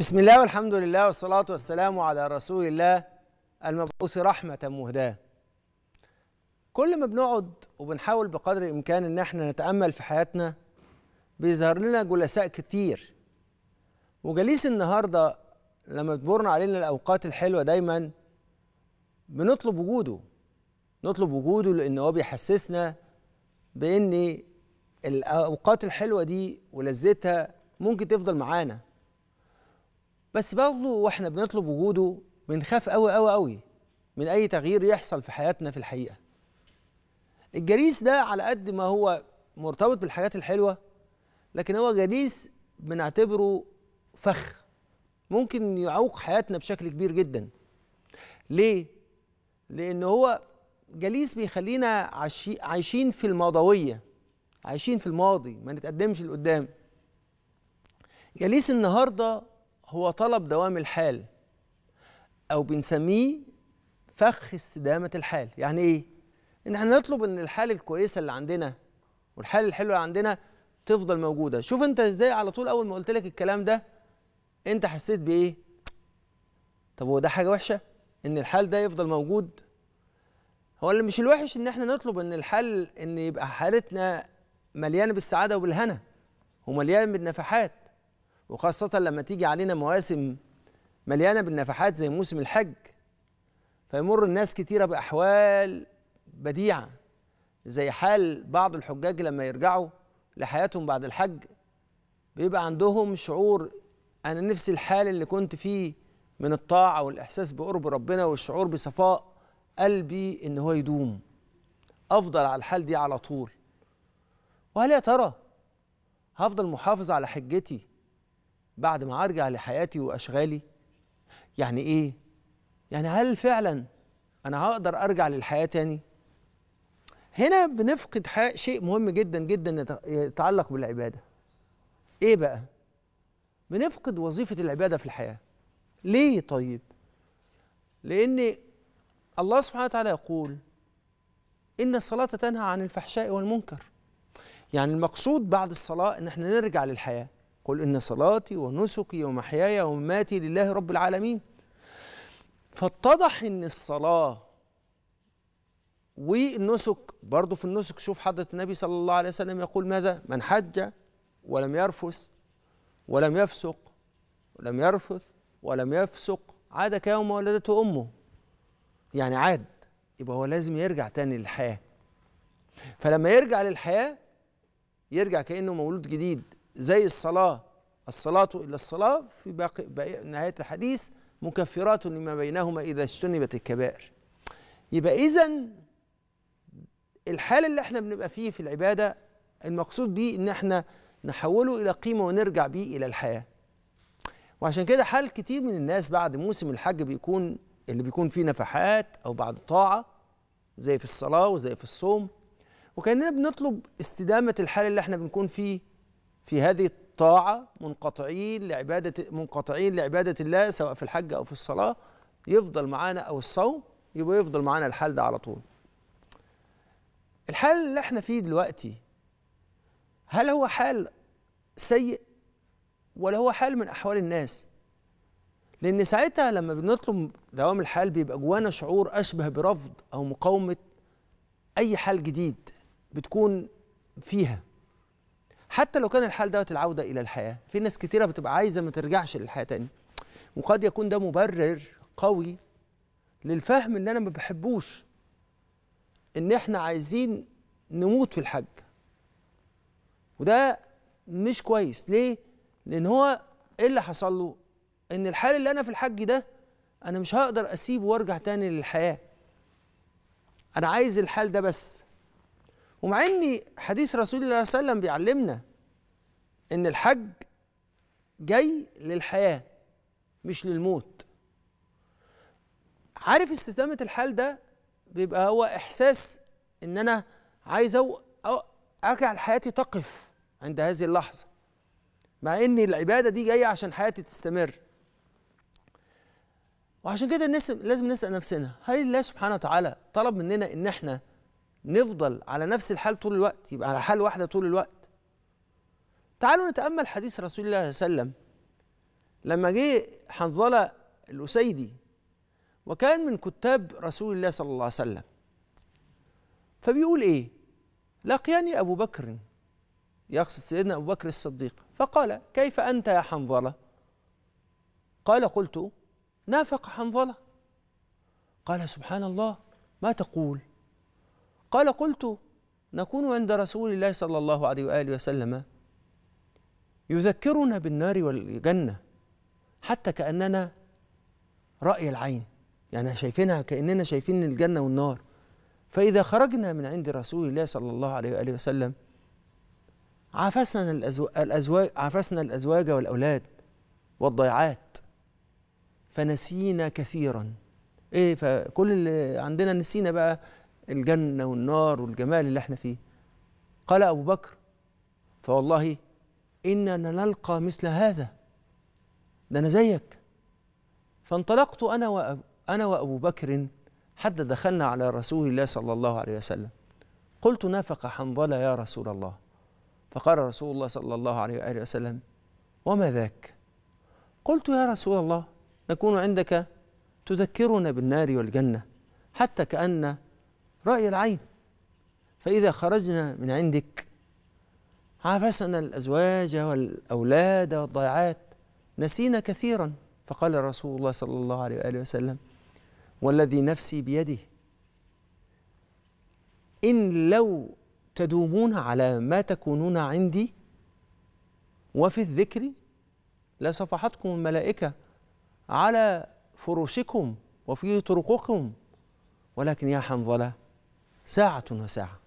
بسم الله والحمد لله والصلاة والسلام على رسول الله المبعوث رحمة مهداة كل ما بنقعد وبنحاول بقدر الإمكان إن احنا نتأمل في حياتنا بيظهر لنا جلساء كتير وجليس النهاردة لما تمر علينا الأوقات الحلوة دايما بنطلب وجوده نطلب وجوده لأن هو بيحسسنا بإن الأوقات الحلوة دي ولذتها ممكن تفضل معانا بس برضه واحنا بنطلب وجوده بنخاف قوي قوي قوي من اي تغيير يحصل في حياتنا في الحقيقه الجليس ده على قد ما هو مرتبط بالحاجات الحلوه لكن هو جليس بنعتبره فخ ممكن يعوق حياتنا بشكل كبير جدا ليه لان هو جليس بيخلينا عايشين في الماضويه عايشين في الماضي ما نتقدمش لقدام جليس النهارده هو طلب دوام الحال أو بنسميه فخ استدامة الحال يعني إيه؟ إن احنا نطلب إن الحال الكويسة اللي عندنا والحال الحلوة اللي عندنا تفضل موجودة شوف أنت إزاي على طول أول ما قلت لك الكلام ده أنت حسيت بإيه؟ طب هو ده حاجة وحشة؟ إن الحال ده يفضل موجود؟ هو اللي مش الوحش إن احنا نطلب إن الحال إن يبقى حالتنا مليانة بالسعادة وبالهنا ومليانة بالنفحات وخاصة لما تيجي علينا مواسم مليانة بالنفحات زي موسم الحج فيمر الناس كتيرة بأحوال بديعة زي حال بعض الحجاج لما يرجعوا لحياتهم بعد الحج بيبقى عندهم شعور أنا نفسي الحال اللي كنت فيه من الطاعة والإحساس بقرب ربنا والشعور بصفاء قلبي إن هو يدوم أفضل على الحال دي على طول وهل يا ترى هفضل محافظ على حجتي بعد ما ارجع لحياتي واشغالي يعني ايه يعني هل فعلا انا هقدر ارجع للحياه تاني هنا بنفقد شيء مهم جدا جدا يتعلق بالعباده ايه بقى بنفقد وظيفه العباده في الحياه ليه طيب لان الله سبحانه وتعالى يقول ان الصلاه تنهى عن الفحشاء والمنكر يعني المقصود بعد الصلاه ان احنا نرجع للحياه قل إن صلاتي ونسكي ومحياي ومماتي لله رب العالمين فاتضح إن الصلاة والنسك برضه في النسك شوف حضرة النبي صلى الله عليه وسلم يقول ماذا من حج ولم يرفث ولم يفسق ولم يرفث ولم يفسق عاد كيوم ولدته أمه يعني عاد يبقى هو لازم يرجع تاني للحياة فلما يرجع للحياة يرجع كأنه مولود جديد زي الصلاة الصلاة إلى الصلاة في باقي باقي نهاية الحديث مكفرات لما بينهما إذا اجتنبت الكبائر يبقى إذا الحال اللي احنا بنبقى فيه في العبادة المقصود بيه إن احنا نحوله إلى قيمة ونرجع بيه إلى الحياة وعشان كده حال كتير من الناس بعد موسم الحج بيكون اللي بيكون فيه نفحات أو بعد طاعة زي في الصلاة وزي في الصوم وكأننا بنطلب استدامة الحال اللي احنا بنكون فيه في هذه الطاعة منقطعين لعبادة منقطعين لعبادة الله سواء في الحج أو في الصلاة يفضل معانا أو الصوم يبقى يفضل معانا الحال ده على طول الحال اللي احنا فيه دلوقتي هل هو حال سيء ولا هو حال من أحوال الناس لأن ساعتها لما بنطلب دوام الحال بيبقى جوانا شعور أشبه برفض أو مقاومة أي حال جديد بتكون فيها حتى لو كان الحال دوت العوده الى الحياه في ناس كتيره بتبقى عايزه ما ترجعش للحياه تاني وقد يكون ده مبرر قوي للفهم اللي انا ما بحبوش ان احنا عايزين نموت في الحج وده مش كويس ليه لان هو ايه اللي حصل له ان الحال اللي انا في الحج ده انا مش هقدر اسيبه وارجع تاني للحياه انا عايز الحال ده بس ومع ان حديث رسول الله صلى الله عليه وسلم بيعلمنا ان الحج جاي للحياه مش للموت عارف استدامه الحال ده بيبقى هو احساس ان انا عايز أو ارجع لحياتي تقف عند هذه اللحظه مع ان العباده دي جايه عشان حياتي تستمر وعشان كده الناس لازم نسال نفسنا هل الله سبحانه وتعالى طلب مننا ان احنا نفضل على نفس الحال طول الوقت يبقى على حال واحدة طول الوقت تعالوا نتأمل حديث رسول الله صلى الله عليه وسلم لما جه حنظلة الأسيدي وكان من كتاب رسول الله صلى الله عليه وسلم فبيقول إيه لقيني أبو بكر يقصد سيدنا أبو بكر الصديق فقال كيف أنت يا حنظلة قال قلت نافق حنظلة قال سبحان الله ما تقول قال قلت نكون عند رسول الله صلى الله عليه واله وسلم يذكرنا بالنار والجنه حتى كاننا راي العين يعني شايفينها كاننا شايفين الجنه والنار فاذا خرجنا من عند رسول الله صلى الله عليه واله وسلم عافسنا الازواج عافسنا الازواج والاولاد والضيعات فنسينا كثيرا ايه فكل اللي عندنا نسينا بقى الجنة والنار والجمال اللي احنا فيه قال أبو بكر فوالله إننا نلقى مثل هذا ده أنا زيك فانطلقت أنا وأبو, أنا وأبو بكر حتى دخلنا على رسول الله صلى الله عليه وسلم قلت نافق حنظلة يا رسول الله فقال رسول الله صلى الله عليه وآله وسلم وما ذاك قلت يا رسول الله نكون عندك تذكرنا بالنار والجنة حتى كأن رأي العين فإذا خرجنا من عندك عافسنا الأزواج والأولاد والضيعات نسينا كثيرا فقال رسول الله صلى الله عليه وآله وسلم والذي نفسي بيده إن لو تدومون على ما تكونون عندي وفي الذكر لصفحتكم الملائكة على فروشكم وفي طرقكم ولكن يا حنظله ساعة وساعة